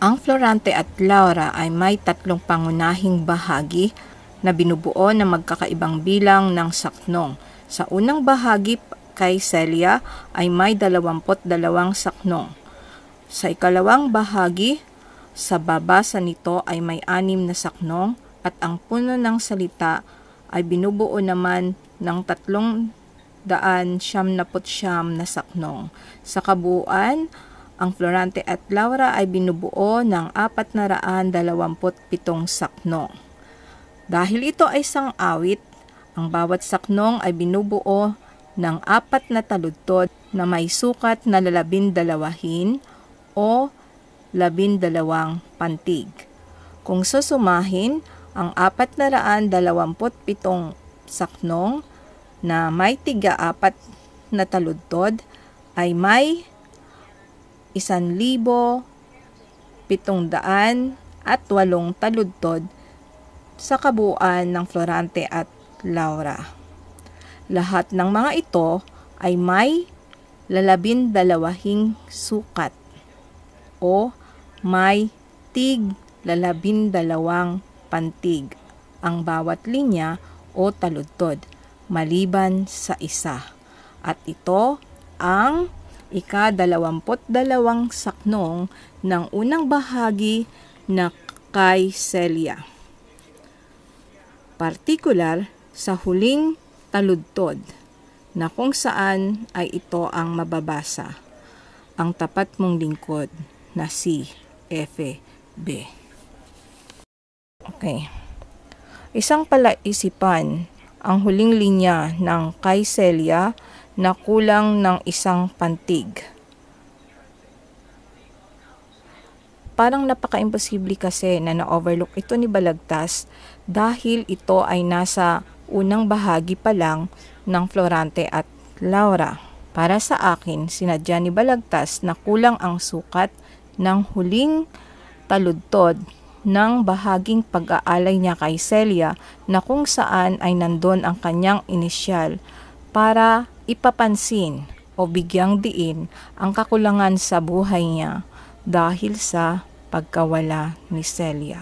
Ang Florante at Laura ay may tatlong pangunahing bahagi na binubuo ng magkakaibang bilang ng saknong. Sa unang bahagi kay Celia ay may 22 saknong. Sa ikalawang bahagi, sa babasa nito ay may anim na saknong at ang puno ng salita ay binubuo naman ng tatlong daan siyam na saknong. Sa kabuuan ang Florante at Laura ay binubuo ng 427 saknong. Dahil ito ay isang awit, ang bawat saknong ay binubuo ng apat na taludtod na may sukat na lalabindalawahin o labindalawang pantig. Kung susumahin, ang apat na raan dalawamput pitong saknong na may tiga-apat na taludtod ay may isan libo, pitong daan at walong taludtod sa kabuuan ng Florante at Laura. Lahat ng mga ito ay may lalabin dalawahing sukat o may tig lalabin dalawang pantig ang bawat linya o taludtod maliban sa isa. At ito ang ikadalawampot dalawang saknong ng unang bahagi na kay Celia. Partikular sa huling taludtod na kung saan ay ito ang mababasa. Ang tapat mong lingkod na si F. B. Okay. Isang palaisipan ang huling linya ng kay Celia na kulang ng isang pantig. Parang napaka-imposible kasi na na-overlook ito ni Balagtas dahil ito ay nasa unang bahagi pa lang ng Florante at Laura. Para sa akin, sinadya ni Balagtas na kulang ang sukat ng huling taludtod ng bahaging pag-aalay niya kay Celia na kung saan ay nandon ang kanyang inisyal para ipapansin o bigyang diin ang kakulangan sa buhay niya dahil sa pagkawala ni Celia.